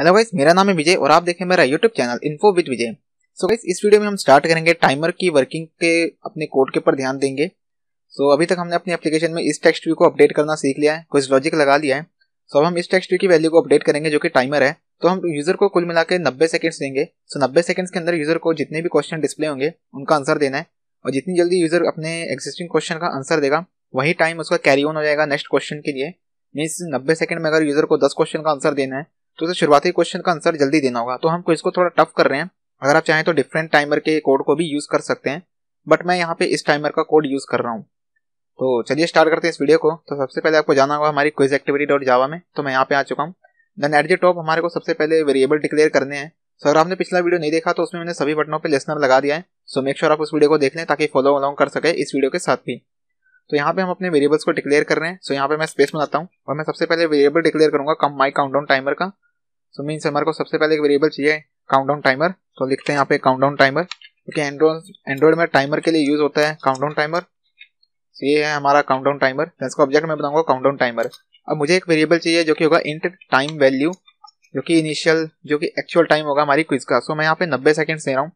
hello guys मेरा नाम है विजय और आप देखें मेरा YouTube channel info with Vijay so guys इस वीडियो में हम स्टार्ट करेंगे टाइमर की वर्किंग के अपने कोड के ऊपर ध्यान देंगे सो so, अभी तक हमने अपनी एप्लीकेशन में इस टेक्स्ट व्यू को अपडेट करना सीख लिया है कुछ लॉजिक लगा लिया है सो so, अब हम इस टेक्स्ट व्यू की वैल्यू को अपडेट करेंगे जो कि टाइमर है तो हम यूजर को कुल मिला के नब्बे सेकेंड्स देंगे सो so, नब्बे सेकेंड्स के अंदर यूजर को जितने भी क्वेश्चन डिस्प्ले होंगे उनका आंसर देना है और जितनी जल्दी यूजर अपने एक्जिस्टिंग क्वेश्चन का आंसर देगा वही टाइम उसका कैरी ऑन हो जाएगा नेक्स्ट क्वेश्चन के लिए मीन्स नब्बे सेकंड में अगर यूजर को दस क्वेश्चन का आंसर देना है तो उसे शुरुआती क्वेश्चन का आंसर जल्दी देना होगा तो हम इसको थोड़ा टफ कर रहे हैं अगर आप चाहें तो डिफरेंट टाइमर के कोड को भी यूज कर सकते हैं बट मैं यहाँ पे इस टाइमर का कोड यूज कर रहा हूँ तो चलिए स्टार्ट करते हैं इस वीडियो को तो सबसे पहले आपको जाना होगा हमारी क्विज एक्टिविटी डॉट जावा में तो मैं यहाँ पे आ चुका हूँ देन एट टॉप हमारे को सबसे पहले वेरिएबल डिक्लेयर करने हैं सो अगर आपने पिछला वीडियो नहीं देखा तो उसमें मैंने सभी बटनों पर लेसनर लगा दिया है सो मेक श्योर आप उस वीडियो को देख लें ताकि फॉलो अलॉन्ग कर सके इस वीडियो के साथ भी तो यहाँ पे हम अपने वेरिएबल्स को डिक्लेयर कर रहे हैं सो यहाँ पे मैं स्पेस बनाता हूँ और मैं सबसे पहले वेरिएबल डिक्लेयर करूंगा कम माई काउंट टाइमर का सो मीन्स हमारे को सबसे पहले एक वेरिएबल चाहिए काउंटडाउन टाइमर तो लिखते हैं यहाँ पे काउंटडाउन टाइमर क्योंकि एंड्रॉइड एंड्रॉइड में टाइमर के लिए यूज होता है काउंटडाउन टाइमर तो ये है हमारा काउंटडाउन टाइमर इसका ऑब्जेक्ट मैं बताऊंगा काउंटडाउन टाइमर अब मुझे एक वेरिएबल चाहिए जो कि होगा इंट टाइम वैल्यू जो कि इनिशियल जो कि एक्चुअल टाइम होगा हमारी क्विज का सो so, मैं यहाँ पे नब्बे सेकेंड्स दे रहा हूँ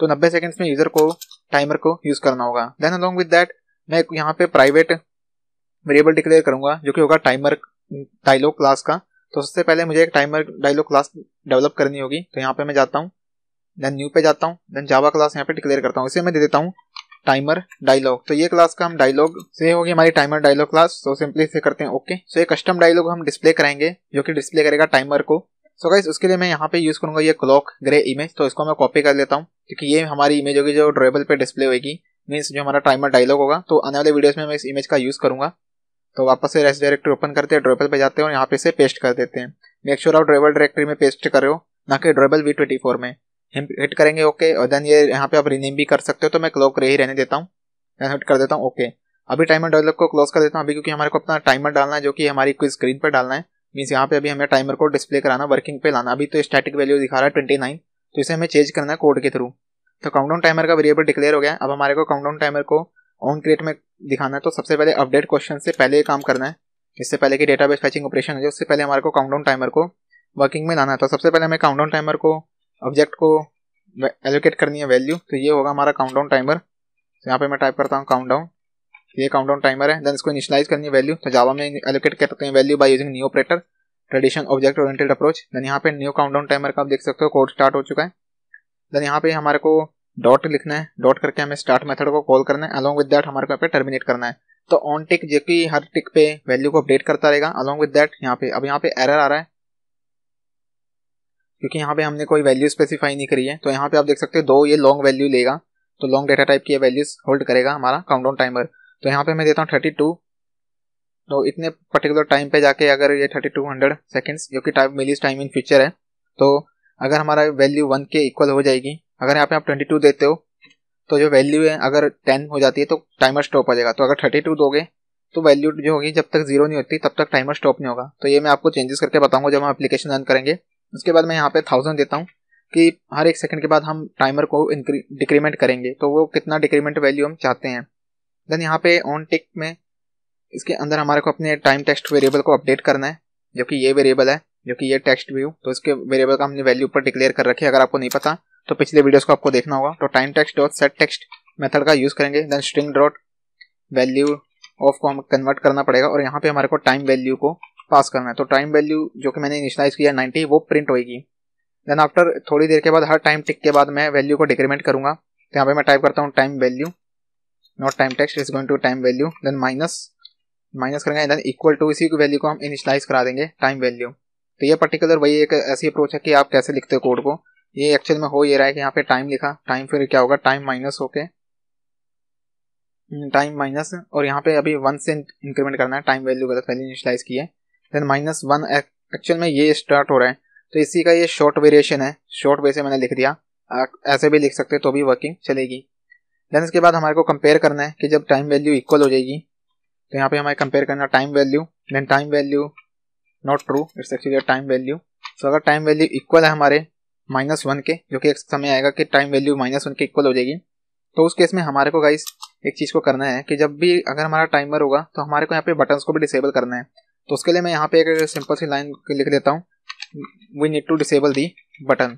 तो नब्बे सेकेंड्स में यूजर को टाइमर को यूज करना होगा देन अलॉन्ग विद डैट मैं यहाँ पे प्राइवेट वेरिएबल डिक्लेयर करूंगा जो कि होगा टाइमर डायलॉग क्लास का तो सबसे पहले मुझे एक टाइमर डायलॉग क्लास डेवलप करनी होगी तो यहाँ पे मैं जाता हूँ देन न्यू पे जाता हूँ देन जावा क्लास यहाँ पे डिक्लेयर करता हूँ इसे मैं दे देता हूँ टाइमर डायलॉग तो ये क्लास का हम डायलॉग से होगी हमारी टाइमर डायलॉग क्लास तो सिंपली से करते हैं ओके सो ये कस्टम डायलॉग हम डिस्प्ले कराएंगे जो कि डिस्प्ले करेगा टाइमर को सो गाइस उसके लिए मैं यहाँ पे यूज करूंगा ये क्लॉक ग्रे इमेज तो इसको मैं कॉपी कर लेता हूँ क्योंकि ये हमारी इमेज होगी जो ड्रेबल पे डिस्प्ले होगी मीन्स जो हमारा टाइमर डायलॉग होगा तो आने वाले वीडियोस में मैं इस इमेज का यूज करूंगा तो वापस से रेस्ट डायरेक्टरी ओपन करते हैं ड्रोबल पे जाते हैं और यहाँ पे से पेस्ट कर देते हैं मेक श्योर आप ड्रेबल डायरेक्टरी में पेस्ट करो ना कि ड्रोबल वी ट्वेंटी फोर में हिट करेंगे ओके और देन ये यहाँ पे आप रीनेम भी कर सकते हो तो मैं क्लोक रे ही रहने देता हूँ हिट कर देता हूँ ओके अभी टाइमर डेवलप को क्लोज कर देता हूँ अभी क्योंकि हमारे को अपना टाइमर डालना है जो कि हमारी कोई स्क्रीन पर डालना है मीन्स यहाँ पे अभी हमें टाइमर को डिस्प्ले कराना वर्किंग पे लाना अभी तो स्टैटिक वैल्यू दिखा रहा है ट्वेंटी नाइन तो इसे हमें चेंज करना है कोड के थ्रू तो काउंटडाउन टाइमर का वेरिएबल डिक्लेयर हो गया अब हमारे को काउंटडाउन टाइमर को ऑन क्रिएट में दिखाना है तो सबसे पहले अपडेट क्वेश्चन से पहले काम करना है इससे पहले कि डेटाबेस फैचिंग ऑपरेशन हो जाए उससे पहले हमारे को काउंटडाउन टाइमर को वर्किंग में लाना है तो सबसे पहले हमें काउंटडाउन टाइमर को ऑब्जेक्ट को एलोकेट करनी है वैल्यू तो ये होगा हमारा काउंटडाउन टाइमर तो यहाँ पे मैं टाइप करता हूँ काउंटडाउन ये काउंटडाउन टाइमर है देन इसको इनिशलाइज करनी है वैल्यू तो जावा में एलोकेट करते हैं value by using new operator tradition object oriented approach then यहाँ पे न्यू काउंटडाउन टाइमर का आप देख सकते हो कोड स्टार्ट हो चुका है देन यहाँ पे हमारे को डॉट लिखना है डॉट करके हमें स्टार्ट मेथड को कॉल करना है अलॉन्ग विद डेट हमारे को यहाँ पे टर्मिनेट करना है तो ऑन टिक जो कि हर टिक पे वैल्यू को अपडेट करता रहेगा अलॉन्ग विद डेट यहाँ पे अब यहाँ पे एरर आ रहा है क्योंकि यहाँ पे हमने कोई वैल्यू स्पेसिफाई नहीं करी है तो यहाँ पे आप देख सकते हैं दो ये लॉन्ग वैल्यू लेगा तो लॉन्ग डेटा टाइप की ये वैल्यूज होल्ड करेगा हमारा काउंटडाउन टाइमर तो यहाँ पे मैं देता हूँ थर्टी टू तो इतने पर्टिकुलर टाइम पे जाके अगर ये थर्टी टू हंड्रेड जो कि time milli time in future है तो अगर हमारा वैल्यू वन के इक्वल हो जाएगी अगर यहाँ पे आप ट्वेंटी टू देते हो तो जो वैल्यू है अगर टेन हो जाती है तो टाइमर स्टॉप हो जाएगा तो अगर थर्टी टू दोगे तो वैल्यू जो होगी जब तक जीरो नहीं होती तब तक टाइमर स्टॉप नहीं होगा तो ये मैं आपको चेंजेस करके बताऊंगा जब हम एप्लीकेशन रन करेंगे उसके बाद मैं यहाँ पे थाउजेंड देता हूँ कि हर एक सेकंड के बाद हम टाइमर को डिक्रीमेंट करेंगे तो वो कितना डिक्रीमेंट वैल्यू हम चाहते हैं देन यहाँ पे ऑन टिक में इसके अंदर हमारे को अपने टाइम टेक्स्ट वेरिएबल को अपडेट करना है जो कि ये वेरिएबल है जो कि ये टेक्स्ट व्यू तो इसके वेरिएबल का हमने वैल्यू ऊपर डिक्लेयर कर रखी है अगर आपको नहीं पता तो पिछले वीडियोस को आपको देखना होगा तो time text dot set text method का यूज करेंगे then string dot value of को हम कन्वर्ट करना पड़ेगा और यहाँ पे हमारे को टाइम वैल्यू को पास करना है तो टाइम वैल्यू जो कि मैंने इनिशलाइज किया नाइन्टी वो प्रिंट होगी देन आफ्टर थोड़ी देर के बाद हर टाइम टिक के बाद मैं वैल्यू को डिक्रीमेंट करूंगा तो यहाँ पे मैं टाइप करता हूँ time value not time text is going to time value then minus minus करेंगे देन इक्वल टू इसी वैल्यू को हम इनिशलाइज करा देंगे टाइम वैल्यू तो ये पर्टिकुलर वही एक ऐसी अप्रोच है कि आप कैसे लिखते हो कोड को ये एक्चुअल में हो ये रहा है कि यहाँ पे टाइम लिखा टाइम फिर क्या होगा टाइम माइनस होके टाइम हम्म, माइनस और यहाँ पे अभी वन से इंक्रीमेंट करना है टाइम वैल्यू गलत पहले इनिशलाइज की है देन माइनस वन एक्चुअल में ये स्टार्ट हो रहा है तो इसी का ये शॉर्ट वेरिएशन है शॉर्ट वे से मैंने लिख दिया ऐसे भी लिख सकते तो भी वर्किंग चलेगी देन इसके बाद हमारे को कंपेयर करना है कि जब टाइम वैल्यू इक्वल हो जाएगी तो यहाँ पे हमारे कंपेयर करना time value then time value not true it's actually time value so अगर टाइम वैल्यू इक्वल है हमारे माइनस वन के जो कि एक समय आएगा कि टाइम वैल्यू माइनस वन के इक्वल हो जाएगी तो उस केस में हमारे को गाइस एक चीज़ को करना है कि जब भी अगर हमारा टाइमर होगा तो हमारे को यहाँ पे बटन्स को भी डिसेबल करना है तो उसके लिए मैं यहाँ पे एक सिंपल सी लाइन लिख देता हूँ we need to disable the button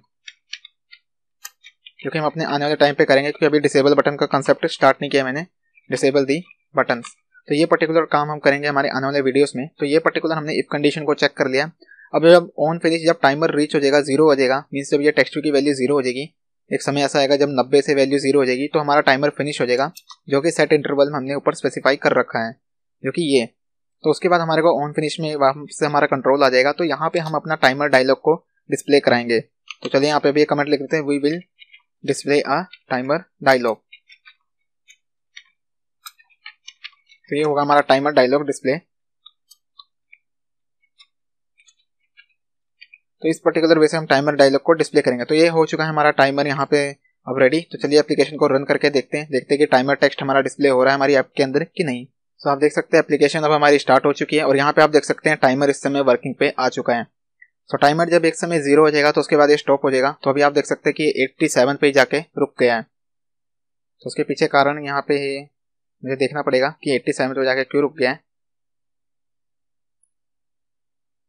क्योंकि हम अपने आने वाले टाइम पे करेंगे क्योंकि अभी डिसेबल बटन का कंसेप्ट स्टार्ट नहीं किया मैंने डिसेबल दी बटन तो ये पर्टिकुलर काम हम करेंगे हमारे आने वाले वीडियोस में तो ये पर्टिकुलर हमने इफ कंडीशन को चेक कर लिया अब जब ऑन फिनिश जब टाइमर रीच हो जाएगा जीरो हो जाएगा मीन्स जब ये टेक्सचर की वैल्यू जीरो हो जाएगी एक समय ऐसा आएगा जब नब्बे से वैल्यू जीरो हो जाएगी तो हमारा टाइमर फिनिश हो जाएगा जो कि सेट इंटरवल में हमने ऊपर स्पेसिफाई कर रखा है जो कि ये तो उसके बाद हमारे को ऑन फिनिश में से हमारा कंट्रोल आ जाएगा तो यहाँ पे हम अपना टाइमर डायलॉग को डिस्प्ले कराएंगे तो चलिए यहाँ पे भी कमेंट लिख देते हैं we will display a timer dialogue तो ये होगा हमारा टाइमर डायलॉग डिस्प्ले तो इस पर्टिकुलर वे से हम टाइमर डायलॉग को डिस्प्ले करेंगे तो ये हो चुका है हमारा टाइमर यहाँ पे अब रेडी तो चलिए एप्लीकेशन को रन करके देखते हैं देखते हैं कि टाइमर टेक्स्ट हमारा डिस्प्ले हो रहा है हमारी ऐप के अंदर कि नहीं तो आप देख सकते हैं एप्लीकेशन अब हमारी स्टार्ट हो चुकी है और यहाँ पे आप देख सकते हैं टाइमर इस समय वर्किंग पे आ चुका है तो टाइमर जब एक समय जीरो हो जाएगा तो उसके बाद ये स्टॉप हो जाएगा तो अभी आप देख सकते हैं कि एट्टी सेवन पे जाके रुक गया है तो उसके पीछे कारण यहाँ पे मुझे देखना पड़ेगा कि एट्टी सेवन पे जाके क्यों रुक गया है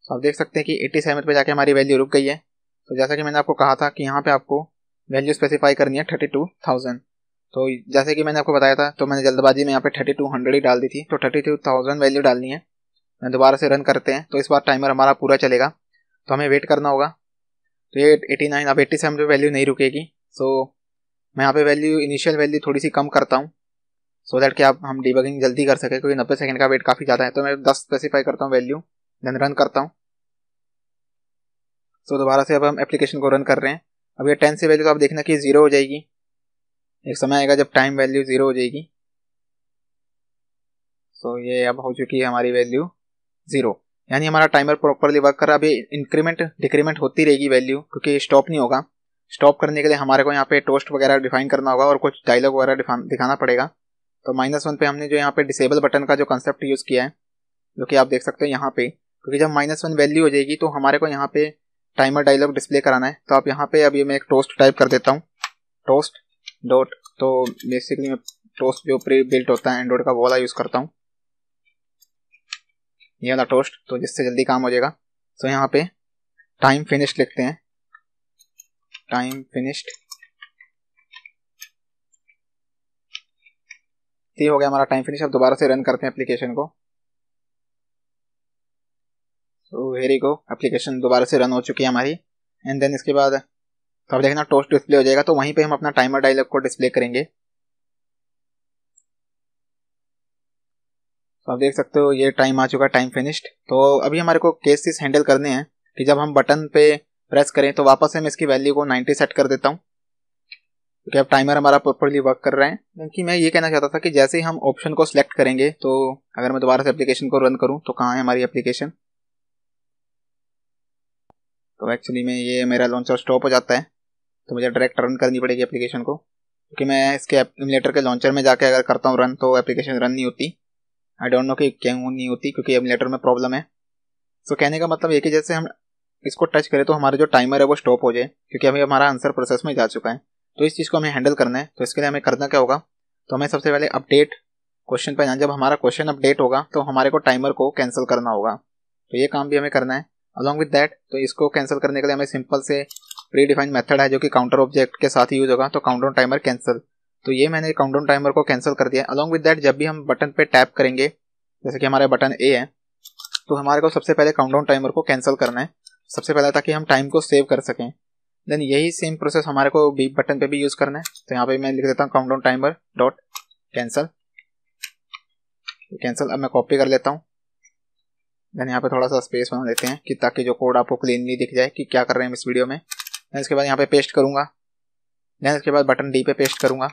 तो आप देख सकते हैं कि एट्टी सेवन पर जाके हमारी वैल्यू रुक गई है तो जैसा कि मैंने आपको कहा था कि यहाँ पर आपको वैल्यू स्पेसिफाई करनी है थर्टी टू थाउजेंड तो जैसे कि मैंने आपको बताया था तो मैंने जल्दबाजी में यहाँ पे थर्टी टू हंड्रेड ही डाल दी थी तो थर्टी टू थाउजेंड वैल्यू डालनी है मैं दोबारा से रन करते हैं तो इस बार टाइमर हमारा पूरा चलेगा तो हमें वेट करना होगा तो ये एटी नाइन अब एट्टी सेवन पर वैल्यू नहीं रुकेगी सो मैं यहाँ पे वैल्यू इनिशियल वैल्यू थोड़ी सी कम करता हूँ सो दैट कि आप हम डिबगिंग जल्दी कर सकें क्योंकि नब्बे सेकंड का वेट काफ़ी ज़्यादा है तो मैं दस स्पेसिफाई करता हूँ वैल्यू देन रन करता हूँ सो दोबारा से अब हम एप्लीकेशन को रन कर रहे हैं अब ये टेन से वैल्यू तो आप देखना कि ज़ीरो हो जाएगी एक समय आएगा जब टाइम वैल्यू ज़ीरो हो जाएगी सो ये अब हो चुकी है हमारी वैल्यू ज़ीरो यानी हमारा टाइमर प्रॉपरली वर्क कर रहा है अभी इंक्रीमेंट डिक्रीमेंट होती रहेगी वैल्यू क्योंकि स्टॉप नहीं होगा स्टॉप करने के लिए हमारे को यहाँ पे टोस्ट वगैरह डिफाइन करना होगा और कुछ डायलॉग वगैरह दिखाना पड़ेगा तो माइनस वन पे हमने जो यहाँ पे डिसेबल बटन का जो कंसेप्ट यूज़ किया है जो कि आप देख सकते हो यहाँ पे क्योंकि जब माइनस वन वैल्यू हो जाएगी तो हमारे को यहाँ पे टाइमर डायलॉग डिस्प्ले कराना है तो आप यहाँ पे अभी मैं एक टोस्ट टाइप कर देता हूँ टोस्ट डॉट तो बेसिकली मैं टोस्ट जो प्री बिल्ट होता है एंड्रॉइड का वो वाला यूज़ करता हूँ ये वाला टोस्ट तो जिससे जल्दी काम हो जाएगा तो यहाँ पे टाइम फिनिश लिखते हैं टाइम फिनिश्ड ये हो गया हमारा टाइम फिनिश अब दोबारा से रन करते हैं एप्लीकेशन को सो वेरी गो एप्लीकेशन दोबारा से रन हो चुकी है हमारी एंड देन इसके बाद तो आप देखना टोस्ट डिस्प्ले हो जाएगा तो वहीं पे हम अपना टाइमर डायलॉग को डिस्प्ले करेंगे तो आप देख सकते हो ये टाइम आ चुका टाइम फिनिश्ड तो अभी हमारे को केसेस हैंडल करने हैं कि जब हम बटन पे प्रेस करें तो वापस से मैं इसकी वैल्यू को 90 सेट कर देता हूँ क्योंकि अब टाइमर हमारा प्रॉपरली वर्क कर रहे हैं क्योंकि मैं ये कहना चाहता था कि जैसे ही हम ऑप्शन को सिलेक्ट करेंगे तो अगर मैं दोबारा से एप्लीकेशन को रन करूँ तो कहाँ है हमारी एप्लीकेशन तो एक्चुअली में ये मेरा लॉन्चर स्टॉप हो जाता है तो मुझे डायरेक्ट रन करनी पड़ेगी एप्लीकेशन को क्योंकि मैं इसके एमलेटर के लॉन्चर में जाके अगर करता हूँ रन तो एप्लीकेशन रन नहीं होती आई डोंट नो कि क्यों नहीं होती क्योंकि एमलेटर में प्रॉब्लम है सो कहने का मतलब ये कि जैसे हम इसको टच करें तो हमारा जो टाइमर है वो स्टॉप हो जाए क्योंकि अभी हमारा आंसर प्रोसेस में जा चुका है तो इस चीज़ को हमें हैंडल करना है तो इसके लिए हमें करना क्या होगा तो हमें सबसे पहले अपडेट क्वेश्चन पर जब हमारा क्वेश्चन अपडेट होगा तो हमारे को टाइमर को कैंसिल करना होगा तो ये काम भी हमें करना है अलॉन्ग विद दैट तो इसको कैंसिल करने के लिए हमें सिंपल से प्री डिफाइंड मेथड है जो कि काउंटर ऑब्जेक्ट के साथ यूज होगा तो काउंटर टाइमर कैंसिल तो ये मैंने काउंटर टाइमर को कैंसिल कर दिया अलॉन्ग विद डैट जब भी हम बटन पे टैप करेंगे जैसे कि हमारा बटन ए है तो हमारे को सबसे पहले काउंटडाउन टाइमर को कैंसिल करना है सबसे पहले ताकि हम टाइम को सेव कर सकें देन यही सेम प्रोसेस हमारे को बी बटन पे भी यूज़ करना है तो यहाँ पे मैं लिख देता हूँ countdown timer dot cancel cancel अब मैं कॉपी कर लेता हूँ देन यहाँ पे थोड़ा सा स्पेस बना देते हैं कि ताकि जो कोड आपको क्लीनली दिख जाए कि क्या कर रहे हैं इस वीडियो में देन इसके बाद यहाँ पे पेस्ट करूंगा देन इसके बाद बटन डी पे पेस्ट करूंगा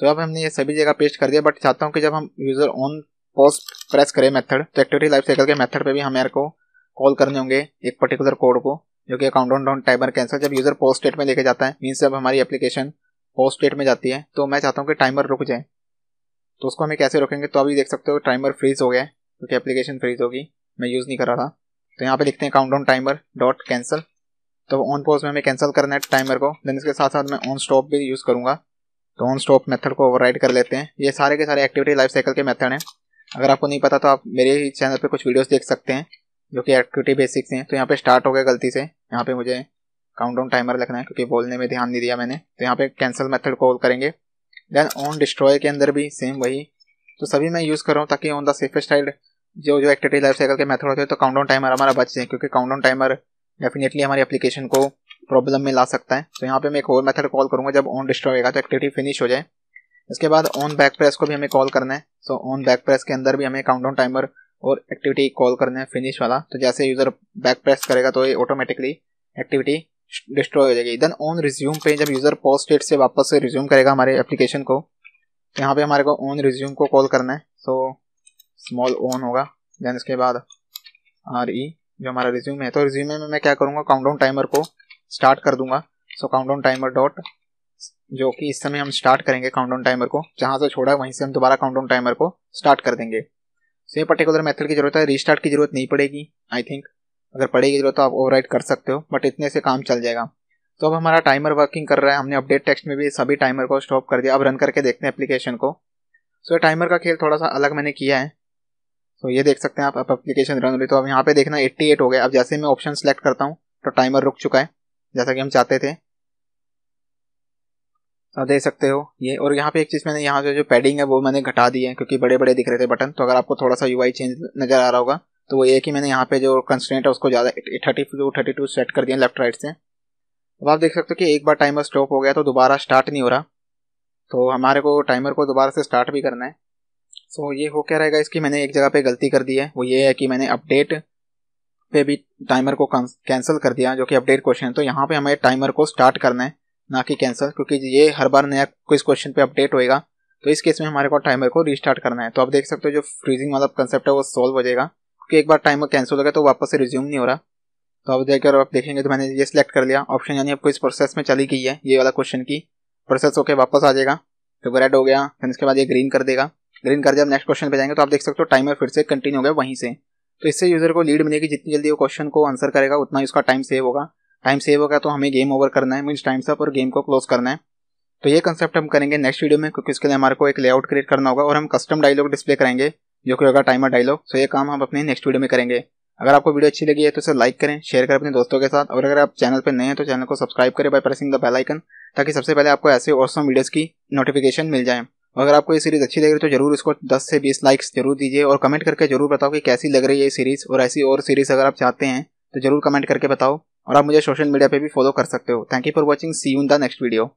सो अब हमने ये सभी जगह पेस्ट कर दिया बट चाहता हूँ कि जब हम यूज़र ऑन पोस्ट प्रेस करें मेथड तो एक्टिविटी लाइफ साइकिल के मेथड पे भी हमारे को कॉल करने होंगे एक पर्टिकुलर कोड को जो कि अकाउंट डाउन टाइमर कैंसिल जब यूज़र पोस्ट स्टेट में लेके जाता है मीन्स जब हमारी एप्लीकेशन पोस्ट स्टेट में जाती है तो मैं चाहता हूँ कि टाइमर रुक जाए तो उसको हमें कैसे रोकेंगे तो अभी देख सकते हो टाइमर फ्रीज हो गया क्योंकि एप्लीकेशन फ्रीज होगी मैं यूज़ नहीं करा रहा तो यहाँ पे लिखते हैं काउंट टाइमर डॉट कैंसिल तो ऑन पॉज में हमें कैंसिल करना है टाइमर को देन इसके साथ साथ मैं ऑन स्टॉप भी यूज़ करूँगा तो ऑन स्टॉप मेथड को ओवरराइड कर लेते हैं ये सारे के सारे एक्टिविटी लाइफ साइकिल के मेथड हैं अगर आपको नहीं पता तो आप मेरे ही चैनल पर कुछ वीडियोस देख सकते हैं जो कि एक्टिविटी बेसिक्स हैं तो यहाँ पे स्टार्ट हो गया गलती से यहाँ पे मुझे काउंटडाउन टाइमर लिखना है क्योंकि बोलने में ध्यान नहीं दिया मैंने तो यहाँ पे कैंसिल मैथड कॉल करेंगे देन ऑन डिस्ट्रॉय के अंदर भी सेम वही तो सभी मैं यूज़ कर रहा हूँ ताकि ऑन द सेफेस्ट साइड जो जो एक्टिविटी लाइफ साइकिल के मेथड होते हैं तो काउंटडाउन टाइमर हमारा बच जाए क्योंकि काउंटडाउन टाइमर डेफिनेटली हमारी एप्लीकेशन को प्रॉब्लम में ला सकता है तो यहाँ पे मैं एक और मेथड कॉल करूँगा जब ऑन डिस्ट्रॉय होगा तो एक्टिविटी फिनिश हो जाए इसके बाद ऑन बैक प्रेस को भी हमें कॉल करना है सो ऑन बैक प्रेस के अंदर भी हमें काउंटडाउन टाइमर और एक्टिविटी कॉल करना है फिनिश वाला तो जैसे यूज़र बैक प्रेस करेगा तो ये ऑटोमेटिकली एक्टिविटी डिस्ट्रॉय हो जाएगी देन ऑन रिज्यूम पे जब यूज़र पॉज स्टेट से वापस से रिज्यूम करेगा हमारे एप्लीकेशन को तो यहाँ पे हमारे को ऑन रिज्यूम को कॉल करना है सो so, स्मॉल ओन होगा देन इसके बाद आर ई e, जो हमारा रिज्यूम है तो रिज्यूम में मैं क्या करूँगा काउंटडाउन टाइमर को स्टार्ट कर दूंगा सो काउंटडाउन टाइमर डॉट जो कि इस समय हम स्टार्ट करेंगे काउंटडाउन टाइमर को जहाँ से छोड़ा वहीं से हम दोबारा काउंटडाउन टाइमर को स्टार्ट कर देंगे सो ये पर्टिकुलर मेथड की जरूरत है रीस्टार्ट की जरूरत नहीं पड़ेगी आई थिंक अगर पड़ेगी जरूरत तो आप ओवर कर सकते हो बट इतने से काम चल जाएगा तो अब हमारा टाइमर वर्किंग कर रहा है हमने अपडेट टेक्स्ट में भी सभी टाइमर को स्टॉप कर दिया अब रन करके देखते हैं एप्लीकेशन को सो so, टाइमर का खेल थोड़ा सा अलग मैंने किया है तो ये देख सकते हैं आप एप्लीकेशन रन हो रही तो अब यहाँ पे देखना 88 हो गया अब जैसे मैं ऑप्शन सेलेक्ट करता हूँ तो टाइमर रुक चुका है जैसा कि हम चाहते थे तो देख सकते हो ये और यहाँ पे एक चीज़ मैंने यहाँ से जो पैडिंग है वो मैंने घटा दी है क्योंकि बड़े बड़े दिख रहे थे बटन तो अगर आपको थोड़ा सा यूआई चेंज नज़र आ रहा होगा तो वो ये कि मैंने यहाँ पे जो कंस्टेंट है उसको ज़्यादा thirty two thirty two set कर दिया लेफ्ट राइट से अब आप देख सकते हो कि एक बार टाइमर स्टॉप हो गया तो दोबारा स्टार्ट नहीं हो रहा तो हमारे को टाइमर को दोबारा से स्टार्ट भी करना है सो so, ये हो क्या रहेगा इसकी मैंने एक जगह पे गलती कर दी है वो ये है कि मैंने अपडेट पे भी टाइमर को कैंसिल कर दिया जो कि अपडेट क्वेश्चन है तो यहाँ पे हमें टाइमर को स्टार्ट करना है ना कि कैंसिल क्योंकि ये हर बार नया क्विज क्वेश्चन पे अपडेट होएगा तो इस केस में हमारे को टाइमर को रिस्टार्ट करना है तो आप देख सकते हो जो फ्रीजिंग वाला कंसेप्ट है वो सॉल्व हो जाएगा क्योंकि एक बार टाइमर कैंसिल हो गया तो वापस से रिज्यूम नहीं हो रहा तो आप देखकर आप देखेंगे तो मैंने ये सिलेक्ट कर लिया ऑप्शन यानी आपको इस प्रोसेस में चली गई है ये वाला क्वेश्चन की प्रोसेस होकर वापस आ जाएगा तो रेड हो गया फिर उसके बाद ये ग्रीन कर देगा ग्रीन कर जब नेक्स्ट क्वेश्चन पे जाएंगे तो आप देख सकते हो टाइमर फिर से कंटिन्यू हो गया वहीं से तो इससे यूजर को लीड मिलेगी जितनी जल्दी वो क्वेश्चन को आंसर करेगा उतना ही उसका टाइम सेव होगा टाइम सेव होगा तो हमें गेम ओवर करना है मीन टाइम से और गेम को क्लोज करना है तो ये कंसेप्ट हम करेंगे नेक्स्ट वीडियो में क्योंकि इसके लिए हमारे को एक लेआउट क्रिएट करना होगा और हम कस्टम डायलॉग डिस्प्ले करेंगे जो कि होगा टाइमर डायलॉग सो ये काम हम अपने नेक्स्ट वीडियो में करेंगे अगर आपको वीडियो अच्छी लगी है तो इसे लाइक करें शेयर करें अपने दोस्तों के साथ और अगर आप चैनल पर नए हैं तो चैनल को सब्सक्राइब करें by pressing the bell icon ताकि सबसे पहले आपको ऐसे सौ वीडियोज की नोटिफिकेशन मिल जाए अगर आपको ये सीरीज अच्छी लग रही तो जरूर इसको 10 से 20 लाइक्स जरूर दीजिए और कमेंट करके जरूर बताओ कि कैसी लग रही है ये सीरीज और ऐसी और सीरीज अगर आप चाहते हैं तो जरूर कमेंट करके बताओ और आप मुझे सोशल मीडिया पे भी फॉलो कर सकते हो thank you for watching see you in the next video